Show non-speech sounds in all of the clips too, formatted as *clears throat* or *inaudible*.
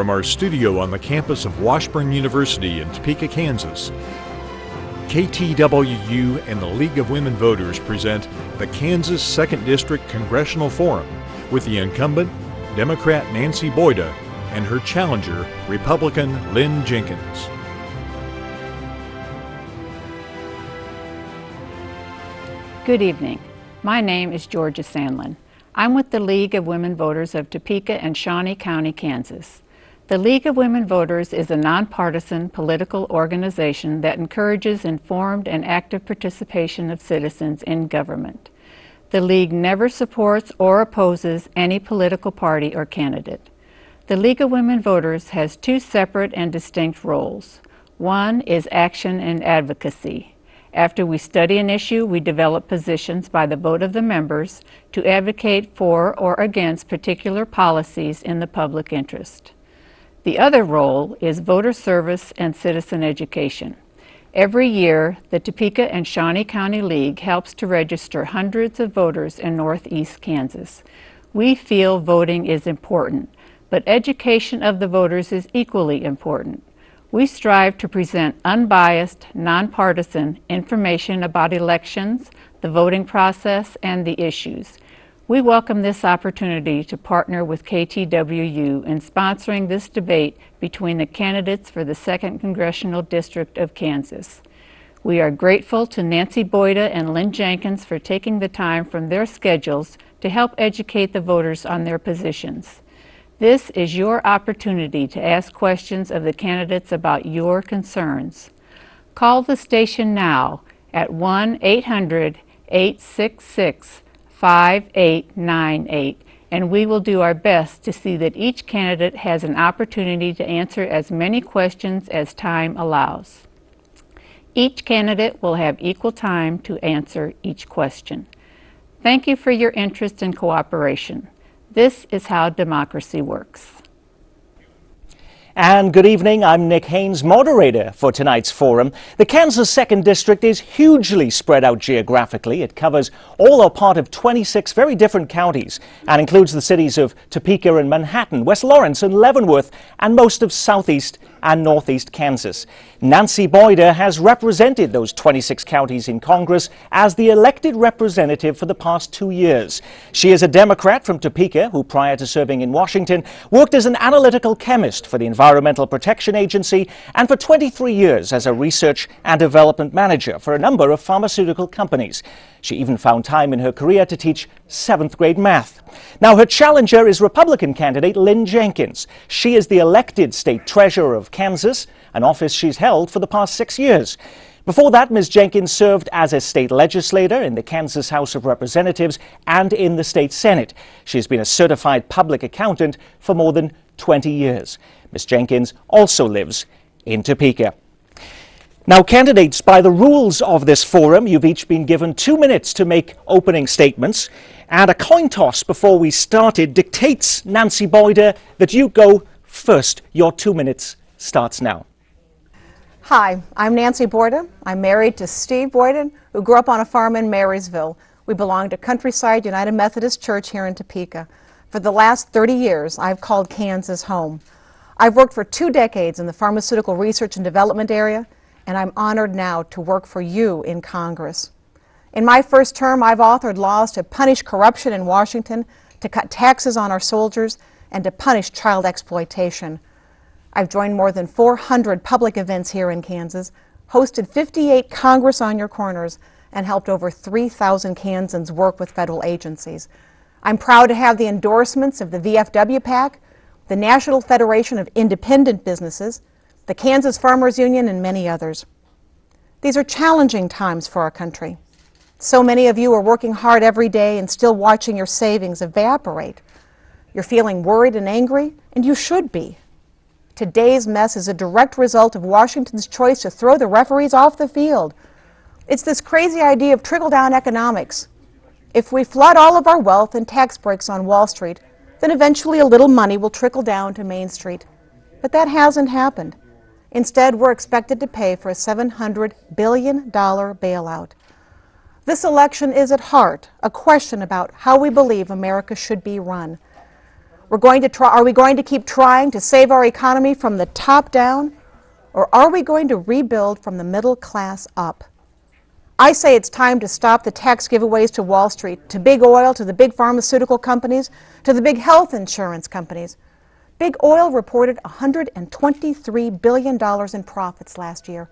from our studio on the campus of Washburn University in Topeka, Kansas. KTWU and the League of Women Voters present the Kansas 2nd District Congressional Forum with the incumbent, Democrat Nancy Boyda, and her challenger, Republican Lynn Jenkins. Good evening. My name is Georgia Sandlin. I'm with the League of Women Voters of Topeka and Shawnee County, Kansas. The League of Women Voters is a nonpartisan political organization that encourages informed and active participation of citizens in government. The League never supports or opposes any political party or candidate. The League of Women Voters has two separate and distinct roles. One is action and advocacy. After we study an issue, we develop positions by the vote of the members to advocate for or against particular policies in the public interest. The other role is voter service and citizen education. Every year, the Topeka and Shawnee County League helps to register hundreds of voters in northeast Kansas. We feel voting is important, but education of the voters is equally important. We strive to present unbiased, nonpartisan information about elections, the voting process, and the issues. We welcome this opportunity to partner with KTWU in sponsoring this debate between the candidates for the 2nd Congressional District of Kansas. We are grateful to Nancy Boyda and Lynn Jenkins for taking the time from their schedules to help educate the voters on their positions. This is your opportunity to ask questions of the candidates about your concerns. Call the station now at 1 800 866 5898 and we will do our best to see that each candidate has an opportunity to answer as many questions as time allows. Each candidate will have equal time to answer each question. Thank you for your interest and cooperation. This is how democracy works. And good evening, I'm Nick Haynes, moderator for tonight's forum. The Kansas 2nd District is hugely spread out geographically. It covers all or part of 26 very different counties and includes the cities of Topeka and Manhattan, West Lawrence and Leavenworth, and most of southeast and northeast Kansas. Nancy Boyder has represented those 26 counties in Congress as the elected representative for the past two years. She is a Democrat from Topeka who, prior to serving in Washington, worked as an analytical chemist for the Environmental Protection Agency and for 23 years as a research and development manager for a number of pharmaceutical companies. She even found time in her career to teach seventh grade math. Now, her challenger is Republican candidate Lynn Jenkins. She is the elected state treasurer of Kansas, an office she's held held for the past six years. Before that, Ms. Jenkins served as a state legislator in the Kansas House of Representatives and in the state Senate. She's been a certified public accountant for more than 20 years. Ms. Jenkins also lives in Topeka. Now, candidates, by the rules of this forum, you've each been given two minutes to make opening statements. And a coin toss before we started dictates, Nancy Boyder, that you go first. Your two minutes starts now. Hi, I'm Nancy Boyden. I'm married to Steve Boyden, who grew up on a farm in Marysville. We belong to Countryside United Methodist Church here in Topeka. For the last 30 years, I've called Kansas home. I've worked for two decades in the pharmaceutical research and development area, and I'm honored now to work for you in Congress. In my first term, I've authored laws to punish corruption in Washington, to cut taxes on our soldiers, and to punish child exploitation. I've joined more than 400 public events here in Kansas, hosted 58 Congress on Your Corners, and helped over 3,000 Kansans work with federal agencies. I'm proud to have the endorsements of the VFW PAC, the National Federation of Independent Businesses, the Kansas Farmers Union, and many others. These are challenging times for our country. So many of you are working hard every day and still watching your savings evaporate. You're feeling worried and angry, and you should be. Today's mess is a direct result of Washington's choice to throw the referees off the field. It's this crazy idea of trickle-down economics. If we flood all of our wealth and tax breaks on Wall Street, then eventually a little money will trickle down to Main Street. But that hasn't happened. Instead, we're expected to pay for a $700 billion bailout. This election is at heart a question about how we believe America should be run. We're going to try, are we going to keep trying to save our economy from the top down? Or are we going to rebuild from the middle class up? I say it's time to stop the tax giveaways to Wall Street, to big oil, to the big pharmaceutical companies, to the big health insurance companies. Big oil reported $123 billion in profits last year,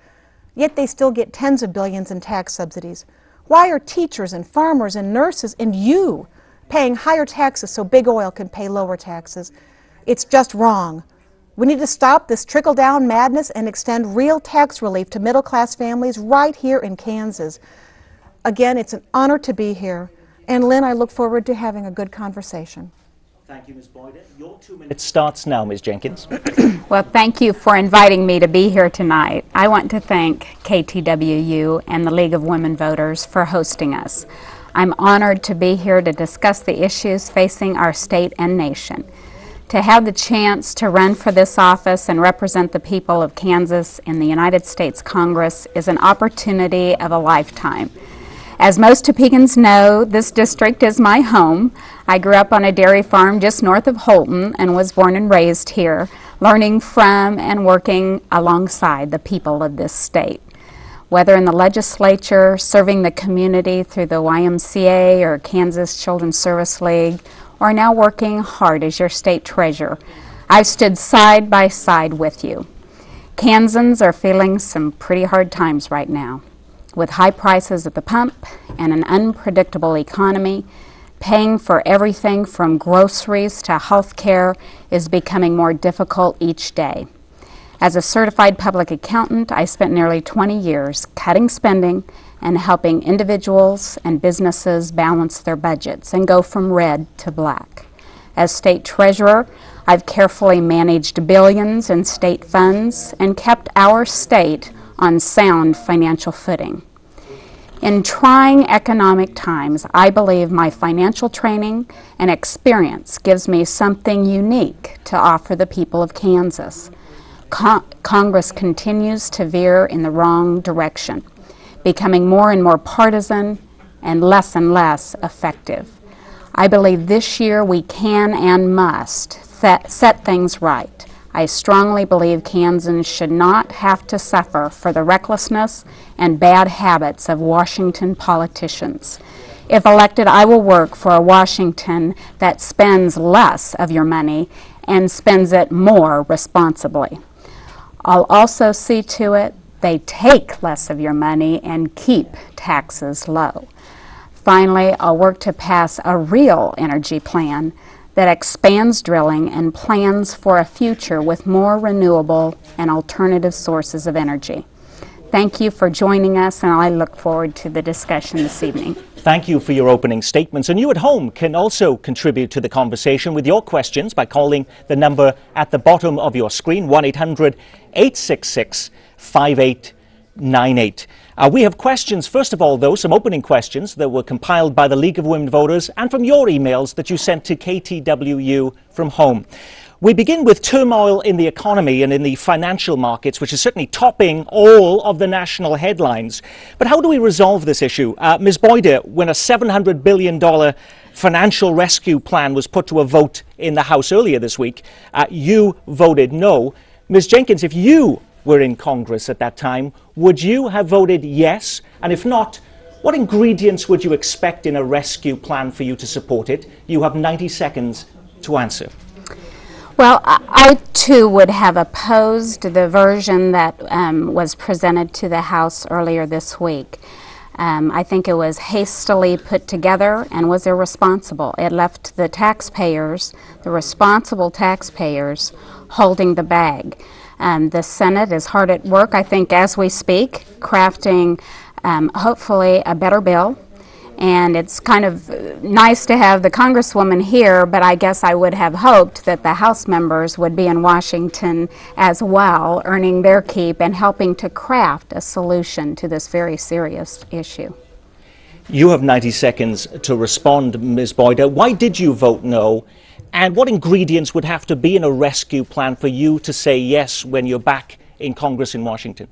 yet they still get tens of billions in tax subsidies. Why are teachers and farmers and nurses and you paying higher taxes so big oil can pay lower taxes. It's just wrong. We need to stop this trickle-down madness and extend real tax relief to middle-class families right here in Kansas. Again, it's an honor to be here. And Lynn, I look forward to having a good conversation. Thank you, Ms. Boyd. Your two minutes starts now, Ms. Jenkins. *clears throat* well, thank you for inviting me to be here tonight. I want to thank KTWU and the League of Women Voters for hosting us. I'm honored to be here to discuss the issues facing our state and nation. To have the chance to run for this office and represent the people of Kansas in the United States Congress is an opportunity of a lifetime. As most Topekans know, this district is my home. I grew up on a dairy farm just north of Holton and was born and raised here, learning from and working alongside the people of this state whether in the legislature, serving the community through the YMCA or Kansas Children's Service League, or now working hard as your state treasurer. I've stood side by side with you. Kansans are feeling some pretty hard times right now. With high prices at the pump and an unpredictable economy, paying for everything from groceries to health care is becoming more difficult each day. As a certified public accountant, I spent nearly 20 years cutting spending and helping individuals and businesses balance their budgets and go from red to black. As state treasurer, I've carefully managed billions in state funds and kept our state on sound financial footing. In trying economic times, I believe my financial training and experience gives me something unique to offer the people of Kansas. Con Congress continues to veer in the wrong direction, becoming more and more partisan and less and less effective. I believe this year we can and must set things right. I strongly believe Kansans should not have to suffer for the recklessness and bad habits of Washington politicians. If elected, I will work for a Washington that spends less of your money and spends it more responsibly. I'll also see to it they take less of your money and keep taxes low. Finally, I'll work to pass a real energy plan that expands drilling and plans for a future with more renewable and alternative sources of energy. Thank you for joining us, and I look forward to the discussion this evening. Thank you for your opening statements. And you at home can also contribute to the conversation with your questions by calling the number at the bottom of your screen 1 800 866 5898. Uh, we have questions, first of all, though, some opening questions that were compiled by the League of Women Voters and from your emails that you sent to KTWU from home. We begin with turmoil in the economy and in the financial markets, which is certainly topping all of the national headlines. But how do we resolve this issue? Uh, Ms. Boyder, when a $700 billion financial rescue plan was put to a vote in the House earlier this week, uh, you voted no. Ms. Jenkins, if you were in Congress at that time, would you have voted yes? And if not, what ingredients would you expect in a rescue plan for you to support it? You have 90 seconds to answer. Well, I too would have opposed the version that um, was presented to the House earlier this week. Um, I think it was hastily put together and was irresponsible. It left the taxpayers, the responsible taxpayers, holding the bag. Um, the Senate is hard at work, I think, as we speak, crafting um, hopefully a better bill and it's kind of nice to have the Congresswoman here, but I guess I would have hoped that the House members would be in Washington as well, earning their keep and helping to craft a solution to this very serious issue. You have 90 seconds to respond, Ms. Boyd. Why did you vote no? And what ingredients would have to be in a rescue plan for you to say yes when you're back in Congress in Washington?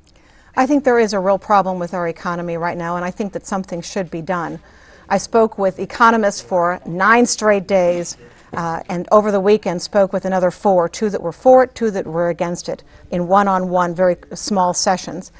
I think there is a real problem with our economy right now, and I think that something should be done. I spoke with economists for nine straight days, uh, and over the weekend spoke with another four, two that were for it, two that were against it, in one-on-one, -on -one, very small sessions.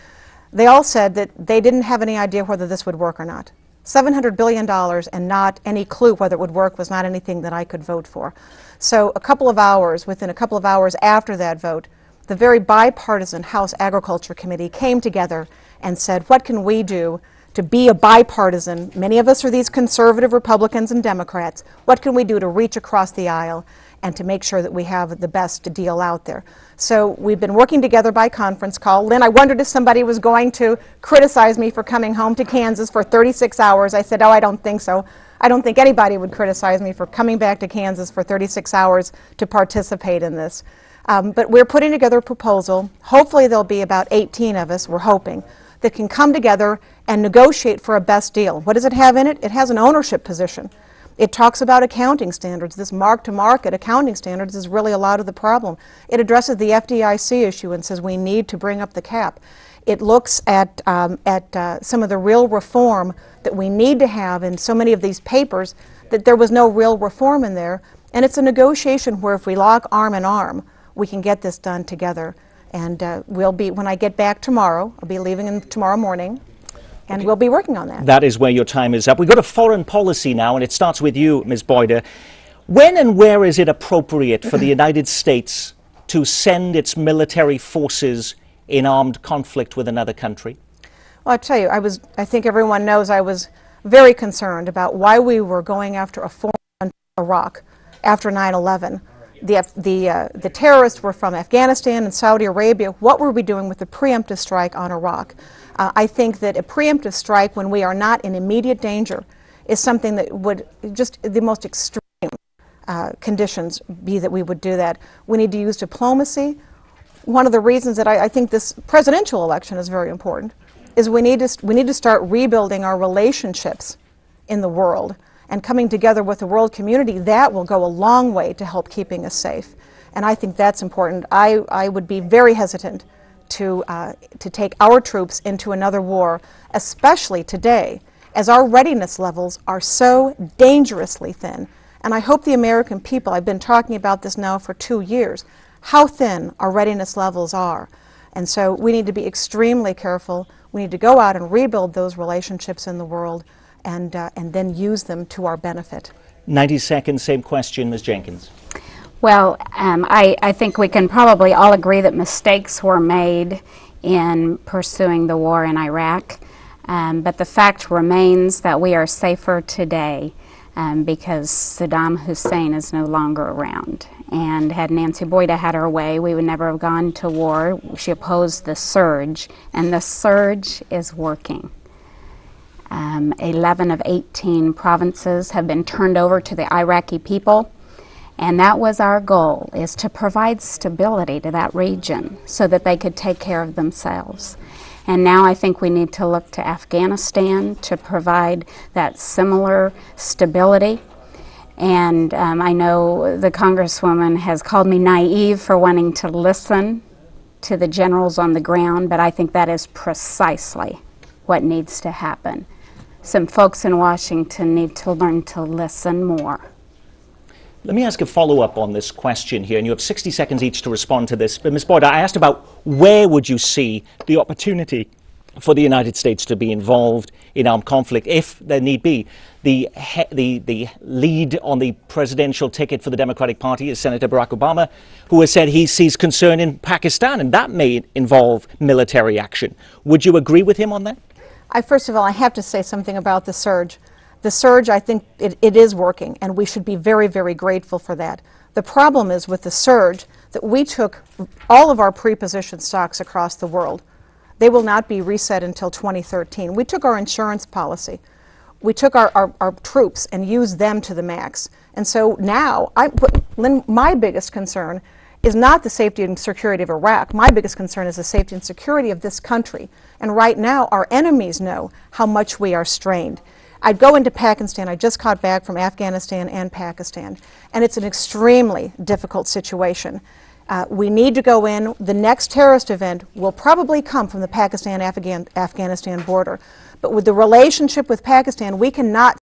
They all said that they didn't have any idea whether this would work or not. $700 billion and not any clue whether it would work was not anything that I could vote for. So a couple of hours, within a couple of hours after that vote, the very bipartisan House Agriculture Committee came together and said, what can we do to be a bipartisan, many of us are these conservative Republicans and Democrats, what can we do to reach across the aisle and to make sure that we have the best deal out there? So we've been working together by conference call. Lynn, I wondered if somebody was going to criticize me for coming home to Kansas for 36 hours. I said, oh, I don't think so. I don't think anybody would criticize me for coming back to Kansas for 36 hours to participate in this. Um, but we're putting together a proposal. Hopefully there'll be about 18 of us, we're hoping, that can come together and negotiate for a best deal. What does it have in it? It has an ownership position. It talks about accounting standards. This mark-to-market accounting standards is really a lot of the problem. It addresses the FDIC issue and says we need to bring up the cap. It looks at, um, at uh, some of the real reform that we need to have in so many of these papers that there was no real reform in there. And it's a negotiation where if we lock arm in arm, we can get this done together. And uh, we'll be, when I get back tomorrow, I'll be leaving tomorrow morning, and okay. we'll be working on that. That is where your time is up. We go to foreign policy now, and it starts with you, Ms. Boyder. When and where is it appropriate for the *clears throat* United States to send its military forces in armed conflict with another country? Well, I tell you, I was, I think everyone knows I was very concerned about why we were going after a foreign Iraq after 9 11 the, the, uh, the terrorists were from Afghanistan and Saudi Arabia, what were we doing with the preemptive strike on Iraq? Uh, I think that a preemptive strike when we are not in immediate danger is something that would just the most extreme uh, conditions be that we would do that. We need to use diplomacy. One of the reasons that I, I think this presidential election is very important is we need to, we need to start rebuilding our relationships in the world and coming together with the world community, that will go a long way to help keeping us safe. And I think that's important. I, I would be very hesitant to, uh, to take our troops into another war, especially today, as our readiness levels are so dangerously thin. And I hope the American people, I've been talking about this now for two years, how thin our readiness levels are. And so we need to be extremely careful. We need to go out and rebuild those relationships in the world and, uh, and then use them to our benefit. 90 seconds, same question, Ms. Jenkins. Well, um, I, I think we can probably all agree that mistakes were made in pursuing the war in Iraq. Um, but the fact remains that we are safer today um, because Saddam Hussein is no longer around. And had Nancy Boyda had her way, we would never have gone to war. She opposed the surge, and the surge is working. Um, 11 of 18 provinces have been turned over to the Iraqi people. And that was our goal, is to provide stability to that region so that they could take care of themselves. And now I think we need to look to Afghanistan to provide that similar stability. And um, I know the Congresswoman has called me naive for wanting to listen to the generals on the ground, but I think that is precisely what needs to happen some folks in Washington need to learn to listen more. Let me ask a follow up on this question here, and you have 60 seconds each to respond to this. But Ms. Boyd, I asked about where would you see the opportunity for the United States to be involved in armed conflict if there need be. The, the, the lead on the presidential ticket for the Democratic Party is Senator Barack Obama, who has said he sees concern in Pakistan, and that may involve military action. Would you agree with him on that? I first of all, I have to say something about the surge. The surge, I think it, it is working, and we should be very, very grateful for that. The problem is with the surge that we took all of our pre-positioned stocks across the world. They will not be reset until 2013. We took our insurance policy. We took our, our, our troops and used them to the max. And so now, I, Lynn, my biggest concern is not the safety and security of Iraq. My biggest concern is the safety and security of this country. And right now, our enemies know how much we are strained. I'd go into Pakistan. I just got back from Afghanistan and Pakistan. And it's an extremely difficult situation. Uh, we need to go in. The next terrorist event will probably come from the Pakistan Afghanistan border. But with the relationship with Pakistan, we cannot